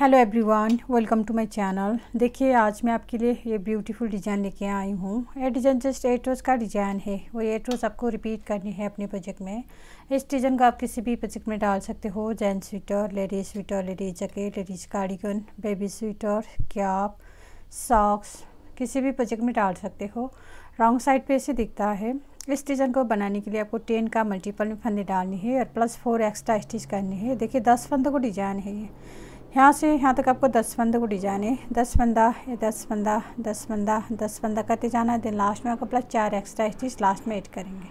hello everyone welcome to my channel देखिए आज मैं आपके लिए ये ब्यूटीफुल डिज़ाइन लेके आई हूँ ये डिज़ाइन जस्ट एट रोज़ का डिज़ाइन है वो एट रोज़ आपको रिपीट करनी है अपने प्रोजेक्ट में इस डिज़ाइन को आप किसी भी प्रोजेक्ट में डाल सकते हो gents sweater ladies sweater ladies jacket ladies cardigan baby sweater cap socks किसी भी प्रोजेक्ट में डाल सकते हो रॉन्ग साइड पर ऐसे दिखता है इस डिज़ाइन को बनाने के लिए आपको टेन का मल्टीपल फंदे डालनी है और प्लस फोर एक्स्ट्रा स्टिच करनी है देखिए दस फंदों को डिज़ाइन है ये यहाँ से यहाँ तक आपको दस बंदों को डिजाइन है दस ये दस बंदा दस बंदा दस बंदा करते जाना है दिन लास्ट में आपको प्लस चार एक्स्ट्रा स्टिच लास्ट में ऐड करेंगे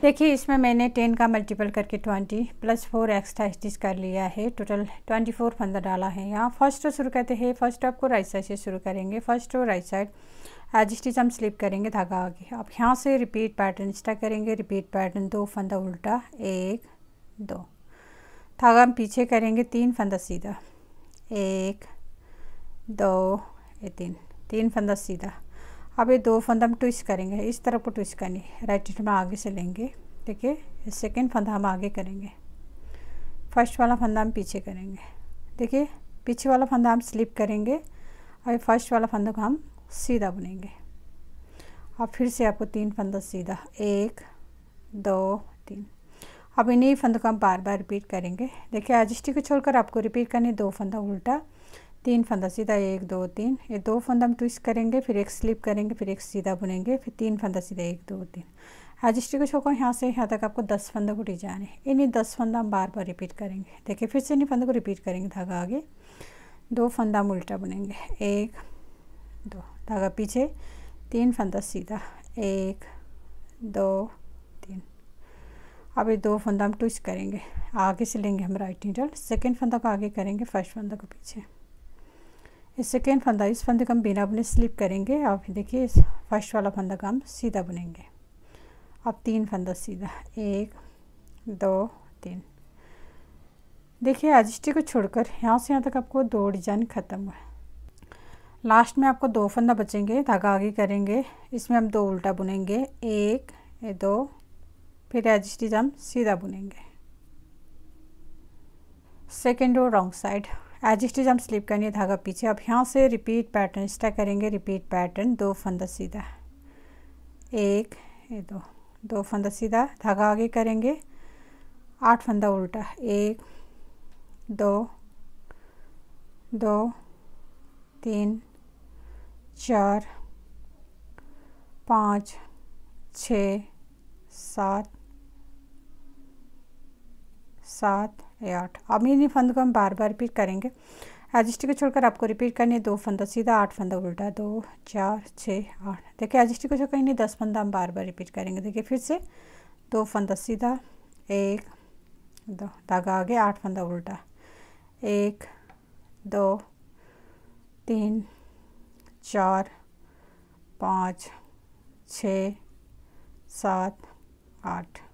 देखिए इसमें मैंने टेन का मल्टीपल करके twenty plus four extra stitch कर लिया है टोटल ट्वेंटी फोर फंदा डाला है यहाँ फर्स्ट रो शुरू करते हैं फर्स्ट आपको राइट साइड से शुरू करेंगे first row right side edge stitch हम स्लिप करेंगे धागा आगे अब यहाँ से रिपीट पैटर्न स्टा करेंगे रिपीट पैटर्न दो फंदा उल्टा एक दो धागा हम पीछे करेंगे तीन फंदा सीधा एक दो ये तीन तीन फंदा सीधा अब ये दो फंदा हम ट्विस्ट करेंगे इस तरफ को ट्विस्ट करनी राइट में आगे से लेंगे ठीक है सेकेंड फंदा हम आगे करेंगे फर्स्ट वाला फंदा हम पीछे करेंगे देखिए पीछे वाला फंदा हम स्लिप करेंगे और ये फर्स्ट वाला फंदा को हम सीधा बुनेंगे और फिर से आपको तीन फंदा सीधा एक दो तीन अब इन्हीं फंदों को हम बार बार रिपीट करेंगे देखिए एजिस्टी को छोड़कर आपको रिपीट करनी दो फंदा उल्टा तीन फंदा सीधा एक दो तीन ये दो फंदा हम ट्विस्ट करेंगे फिर एक स्लिप करेंगे फिर एक सीधा बुनेंगे फिर तीन फंदा सीधा एक दो तीन एजिस्टी को छोड़कर यहाँ से यहाँ तक आपको दस फंदों को डिजाइन है इन्हीं दस फंदा हम बार बार रिपीट करेंगे देखिए फिर से इन्हीं फंदों को रिपीट करेंगे धागा आगे दो फंदा हम उल्टा बुनेंगे एक दो धागा पीछे तीन फंदा सीधा एक दो अब ये दो फंदा हम ट्विस्ट करेंगे आगे से लेंगे हम राइट नीडल सेकेंड फंदा को आगे करेंगे फर्स्ट फंदा को पीछे इस सेकेंड फंदा इस फंदे का हम बिना बुने स्लिप करेंगे फिर देखिए इस फर्स्ट वाला फंदा का हम सीधा बुनेंगे अब तीन फंदा सीधा एक दो तीन देखिए अजिस्टी को छोड़कर यहाँ से यहाँ तक आपको दो डिजाइन ख़त्म हुआ है लास्ट में आपको दो फंदा बचेंगे धागा आगे करेंगे इसमें हम दो उल्टा बुनेंगे एक दो फिर एज हम सीधा बुनेंगे second row wrong side edge हम स्लिप करेंगे धागा पीछे अब यहाँ से रिपीट पैटर्न स्टा करेंगे रिपीट पैटर्न दो फंदा सीधा एक ये दो दो फंदा सीधा धागा आगे करेंगे आठ फंदा उल्टा एक दो दो तीन चार पाँच छ सात सात या आठ अब इन्हीं फंदों को हम बार बार रिपीट करेंगे एजिस्टी को छोड़कर आपको रिपीट करनी है दो फंदा सीधा आठ फंदा उल्टा दो चार छः आठ देखिए एजिस्टी को छोड़कर इन्हें दस फंदा हम बार बार रिपीट करेंगे देखिए फिर से दो फंदा सीधा एक दो धागा आगे आठ फंदा उल्टा एक दो तीन चार पाँच छ सात आठ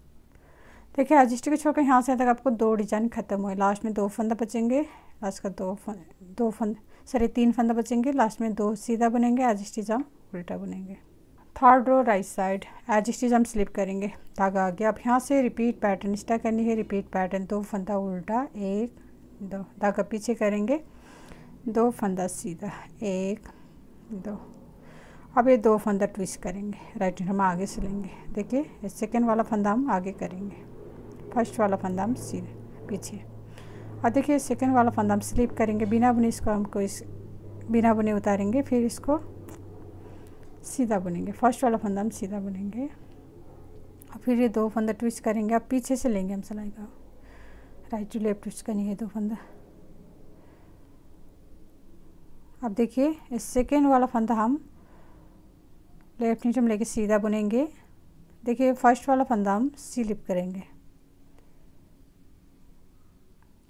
देखिए रजिस्टर को छोड़कर यहाँ से तक आपको दो डिजाइन खत्म हुए लास्ट में दो फंदा बचेंगे लास्ट का दो फन दो फंद सॉरी तीन फंदा बचेंगे लास्ट में दो सीधा बनेंगे एज हम उल्टा बनेंगे third row right side edge हम स्लिप करेंगे धागा आ गया अब यहाँ से रिपीट पैटर्न स्टा करनी है रिपीट पैटर्न दो फंदा उल्टा एक दो धागा पीछे करेंगे दो फंदा सीधा एक दो अब ये दो फंदा ट्विस्ट करेंगे राइट हम आगे सिलेंगे देखिए सेकेंड वाला फंदा हम आगे करेंगे फर्स्ट वाला फंदा हम सीधे पीछे और देखिए सेकेंड वाला फंदा हम स्लिप करेंगे बिना बुने इसको हमको इस बिना बुने उतारेंगे फिर इसको सीधा बुनेंगे फर्स्ट वाला फंदा हम सीधा बुनेंगे और फिर ये दो फंदा ट्विस्ट करेंगे अब पीछे से लेंगे हम सिलाई का राइट टू लेफ्ट ट्विस्ट करनी है दो फंदा अब देखिए इस सेकेंड वाला फंदा हम लेफ्ट नीचे हम लेके सीधा बुनेंगे देखिए फर्स्ट वाला फंदा हम स्लिप करेंगे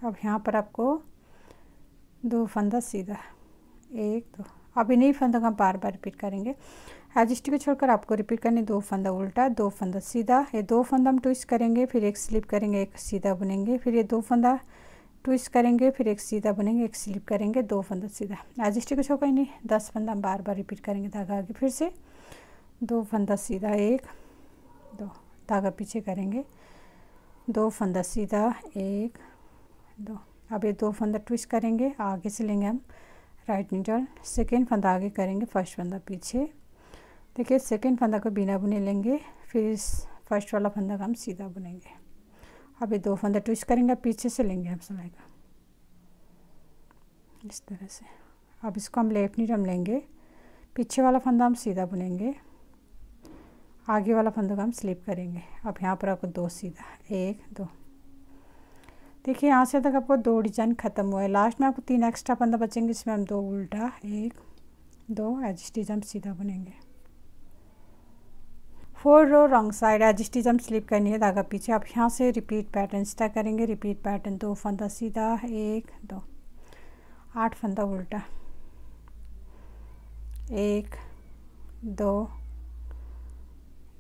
अब यहाँ पर आपको दो फंदा सीधा एक दो अब इन्हीं फंदों का बार बार रिपीट करेंगे एडजस्ट को छोड़कर आपको रिपीट करने दो फंदा उल्टा दो फंदा सीधा ये दो फंदा हम ट्विस्ट करेंगे फिर एक स्लिप करेंगे एक सीधा बुनेंगे फिर ये दो फंदा ट्विस्ट करेंगे फिर एक सीधा बुनेंगे एक स्लिप करेंगे दो फंदा सीधा एडजस्ट को छोड़कर इन्हें दस फंदा हम बार बार रिपीट करेंगे धागा आगे फिर से दो फंदा सीधा एक दो धागा पीछे करेंगे दो फंदा सीधा एक दो अब ये दो फंदा ट्विस्ट करेंगे आगे से लेंगे हम राइट नीडल सेकेंड फंदा आगे करेंगे फर्स्ट फंदा पीछे देखिए सेकेंड फंदा को बिना बुने लेंगे फिर इस फर्स्ट वाला फंदा का हम सीधा बुनेंगे अब ये दो फंदा ट्विस्ट करेंगे पीछे से लेंगे हम सिलाई का इस तरह से अब इसको हम लेफ्ट हम लेंगे पीछे वाला फंदा हम सीधा बुनेंगे आगे वाला फंदा का हम स्लिप करेंगे अब यहाँ पर आपको दो सीधा एक दो देखिए यहाँ से तक आपको दो डिजाइन ख़त्म हुआ है लास्ट में आपको तीन एक्स्ट्रा पंद्रह बचेंगे इसमें हम दो उल्टा एक दो एजिस्टिज हम सीधा बनेंगे four row wrong side edge stitch हम स्लिप करनी है धागा पीछे आप यहाँ से रिपीट पैटर्न स्टा करेंगे रिपीट पैटर्न दो फंदा सीधा एक दो आठ फंदा उल्टा एक दो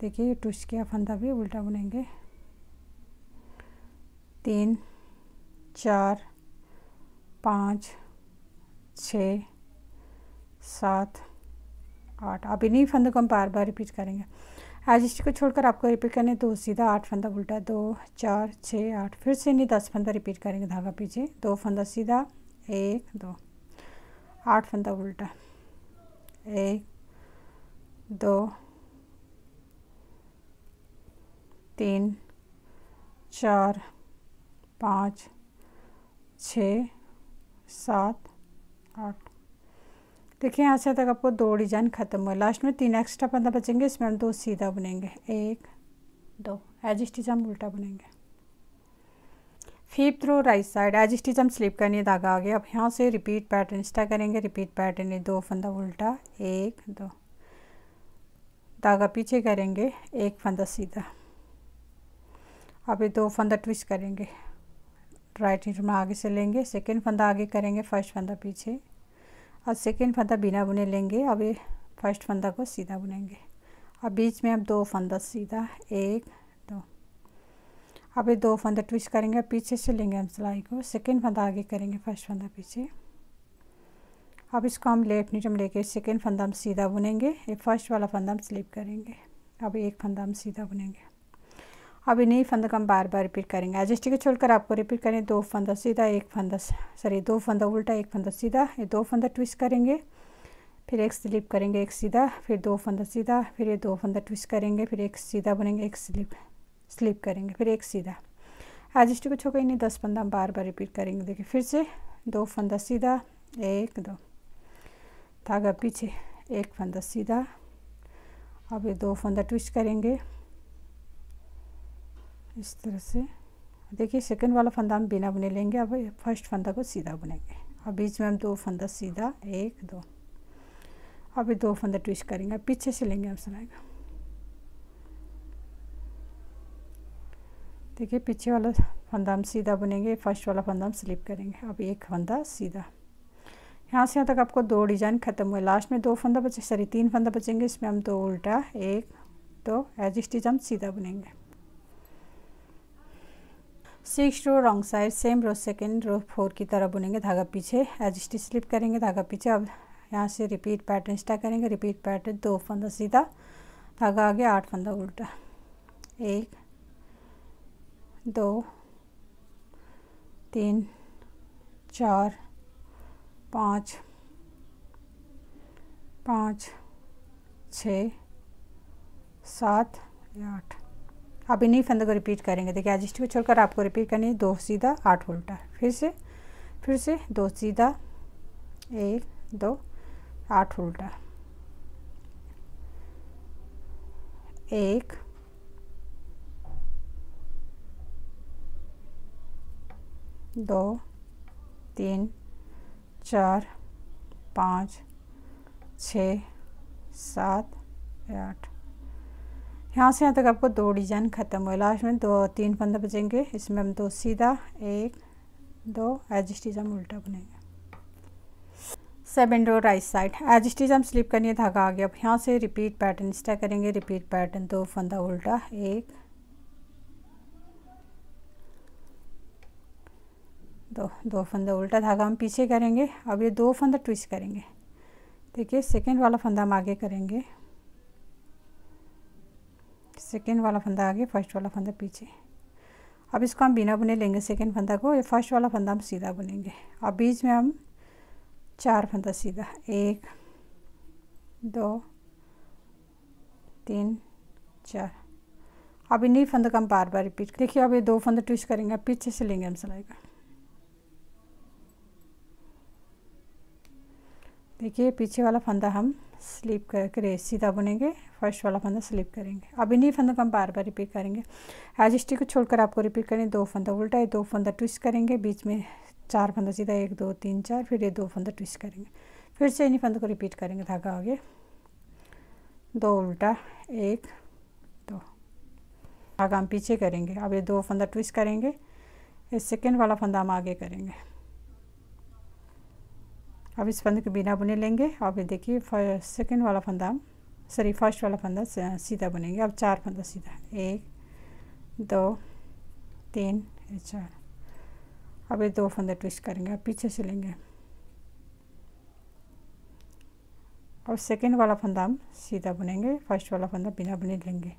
देखिए टूच किया फंदा भी उल्टा बनेंगे तीन चार पाँच छ सात आठ आप इन्हीं फंदों को हम बार बार रिपीट करेंगे एजिस्ट को छोड़कर आपको रिपीट करने दो सीधा आठ फंदा उल्टा दो चार छः आठ फिर से इन्हीं दस फंदा रिपीट करेंगे धागा पीछे दो फंदा सीधा एक दो आठ फंदा उल्टा एक दो तीन चार पाँच छः सात आठ देखिए यहाँ से तक आपको दो डिजाइन ख़त्म हुआ लास्ट में तीन एक्स्ट्रा पंद्रह बचेंगे इसमें हम दो सीधा बनेंगे एक दो एज स्टिच हम उल्टा बनेंगे fifth row right side edge stitch हम स्लिप करने धागा आ गया अब यहाँ से रिपीट पैटर्न स्टा करेंगे रिपीट पैटर्न दो फंदा उल्टा एक दो धागा पीछे करेंगे एक फंदा सीधा अब ये दो फंदा ट्विस्ट करेंगे राइट हिंज में आगे से लेंगे सेकेंड फंदा आगे करेंगे फर्स्ट फंदा पीछे और सेकेंड फंदा बिना बुने लेंगे अब ये फर्स्ट फंदा को सीधा बुनेंगे अब बीच में अब दो फंदा सीधा एक दो अब ये दो फंदा ट्विस्ट करेंगे पीछे से लेंगे हम सिलाई को सेकेंड फंदा आगे करेंगे फर्स्ट फंदा पीछे अब इसको हम लेफ्ट नीचे में लेके सेकेंड फंदा हम सीधा बुनेंगे ये फर्स्ट वाला फंदा हम स्लिप करेंगे अब एक फंदा हम सीधा बुनेंगे अब इन्हें फंदा हम बार बार रिपीट करेंगे एडजस्ट को छोड़कर आपको रिपीट करें दो फंदा सीधा एक फंदा सॉरी दो फंदा उल्टा एक फंदा सीधा ये दो फंदा ट्विस्ट करेंगे फिर एक स्लिप करेंगे एक सीधा फिर दो फंदा सीधा फिर ये दो फंदा ट्विस्ट करेंगे फिर एक सीधा बनेंगे एक स्लिप स्लिप करेंगे फिर एक सीधा एडजस्ट को छोड़कर इन्हें दस फंदा हम बार बार रिपीट करेंगे देखिए फिर से दो फंदा सीधा एक दो धागा पीछे एक फंदा सीधा अब ये दो फंदा ट्विस्ट करेंगे इस तरह से देखिए सेकंड वाला फंदा हम बिना बुने लेंगे अब फर्स्ट फंदा को सीधा बुनेंगे अब बीच में हम दो फंदा सीधा एक दो अभी दो फंदा ट्विस्ट करेंगे पीछे से लेंगे हम सलाएगा देखिए पीछे वाला फंदा हम सीधा बुनेंगे फर्स्ट वाला फंदा हम स्लिप करेंगे अब एक फंदा सीधा यहाँ से यहाँ तक आपको दो डिजाइन ख़त्म हुए लास्ट में दो फंदा बचे सॉरी तीन फंदा बचेंगे इसमें हम दो उल्टा एक दो एज स्टिच हम सीधा बुनेंगे six row wrong side same row second row four की तरह बुनेंगे धागा पीछे एज स्टिच स्लिप करेंगे धागा पीछे अब यहाँ से रिपीट पैटर्न स्टार्ट करेंगे रिपीट पैटर्न दो फंदा सीधा धागा आगे आठ फंदा उल्टा एक दो तीन चार पाँच पाँच छ सात आठ आप इन्हीं फंदों को रिपीट करेंगे देखिए को छोड़कर आपको रिपीट करनी है दो सीधा आठ उल्टा फिर से फिर से दो सीधा एक दो आठ उल्टा एक दो तीन चार पाँच छ सात आठ यहाँ से यहाँ तक आपको दो डिजाइन ख़त्म हुए लास्ट में दो तीन फंदे बचेंगे इसमें हम दो सीधा एक दो स्टीज हम उल्टा बनेंगे seven row right side stitch हम स्लिप करनी है धागा आ गया अब यहाँ से रिपीट पैटर्न स्टा करेंगे रिपीट पैटर्न दो फंदा उल्टा एक दो दो फंदा उल्टा धागा हम पीछे करेंगे अब ये दो फंदा ट्विस्ट करेंगे देखिए सेकेंड वाला फंदा हम आगे करेंगे सेकेंड वाला फंदा आगे फर्स्ट वाला फंदा पीछे अब इसको हम बिना बुने लेंगे सेकेंड फंदा को ये फर्स्ट वाला फंदा हम सीधा बुनेंगे अब बीच में हम चार फंदा सीधा एक दो तीन चार अब इन्हीं फंद का हम बार बार रिपीट देखिए अब ये दो फंद ट्विस्ट करेंगे पीछे से लेंगे हम सिलाई का देखिए पीछे वाला फंदा हम स्लिप कर करे सीधा बुनेंगे फर्स्ट वाला फंदा स्लिप करेंगे अब इन्हीं फंदों को हम बार बार रिपीट करेंगे एज स्टिक को छोड़कर आपको रिपीट करें दो फंदा उल्टा है दो फंदा ट्विस्ट करेंगे बीच में चार फंदा सीधा एक दो तीन चार फिर ये दो फंदा ट्विस्ट करेंगे फिर से इन्हीं फंदों को रिपीट करेंगे धागा आगे दो उल्टा एक दो धागा हम पीछे करेंगे अब ये दो फंदा ट्विस्ट करेंगे ये सेकेंड वाला फंदा हम आगे करेंगे अब इस फंदे को बिना बुने लेंगे अब ये देखिए सेकेंड वाला फंदा हम सॉरी फर्स्ट वाला फंदा सीधा बुनेंगे अब चार फंदा सीधा एक दो तीन चार अब ये दो फंदे ट्विस्ट करेंगे अब पीछे से लेंगे अब सेकेंड वाला फंदा हम सीधा बुनेंगे फर्स्ट वाला फंदा बिना बुने लेंगे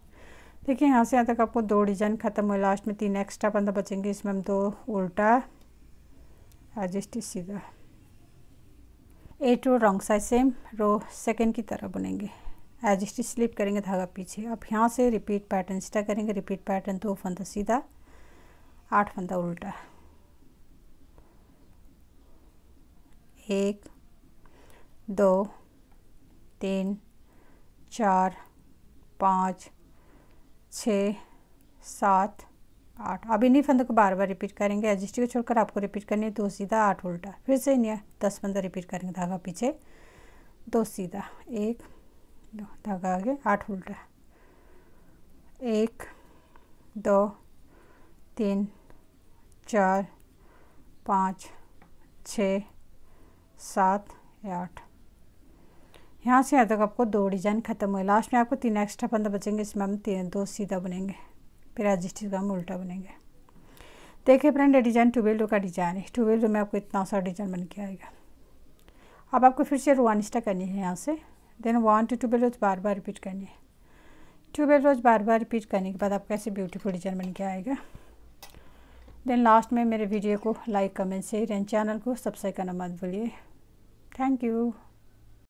देखिए यहाँ से यहाँ तक आपको दो डिजाइन ख़त्म हुए लास्ट में तीन एक्स्ट्रा फंदा बचेंगे इसमें हम दो उल्टा एडजस्ट सीधा eight row wrong side same row second की तरह बुनेंगे एज स्टिच स्लिप करेंगे धागा पीछे अब यहाँ से रिपीट पैटर्न स्टा करेंगे रिपीट पैटर्न दो फंदा सीधा आठ फंदा उल्टा एक दो तीन चार पाँच छ सात आठ अब इन्हीं फंदों तो को बार बार रिपीट करेंगे एडजस्टी को छोड़कर आपको रिपीट करनी है दो सीधा आठ उल्टा फिर से इन्हें दस फंदा रिपीट करेंगे धागा पीछे दो सीधा एक दो धागा आगे आठ उल्टा एक दो तीन चार पाँच छ सात या आठ यहाँ से यहाँ तक आपको दो डिजाइन खत्म हुए लास्ट में आपको तीन एक्स्ट्रा फंदा बचेंगे इसमें हम तीन दो सीधा बनेंगे फिर आज चीज़ का हम उल्टा बनेंगे देखिए फ्रेंड ये डिज़ाइन ट्यूबेलो का डिज़ाइन है ट्यूबेलो में आपको इतना सा डिज़ाइन बन के आएगा अब आपको फिर से वन स्टा करनी है यहाँ से then one two twelve rows बार बार रिपीट करनी है ट्यूबेल रोज बार बार रिपीट करने के बाद आप कैसे ब्यूटीफुल डिज़ाइन बन के आएगा देन लास्ट में मेरे वीडियो को like comment share and channel को सब्सक्राइब करना मत भूलिए थैंक यू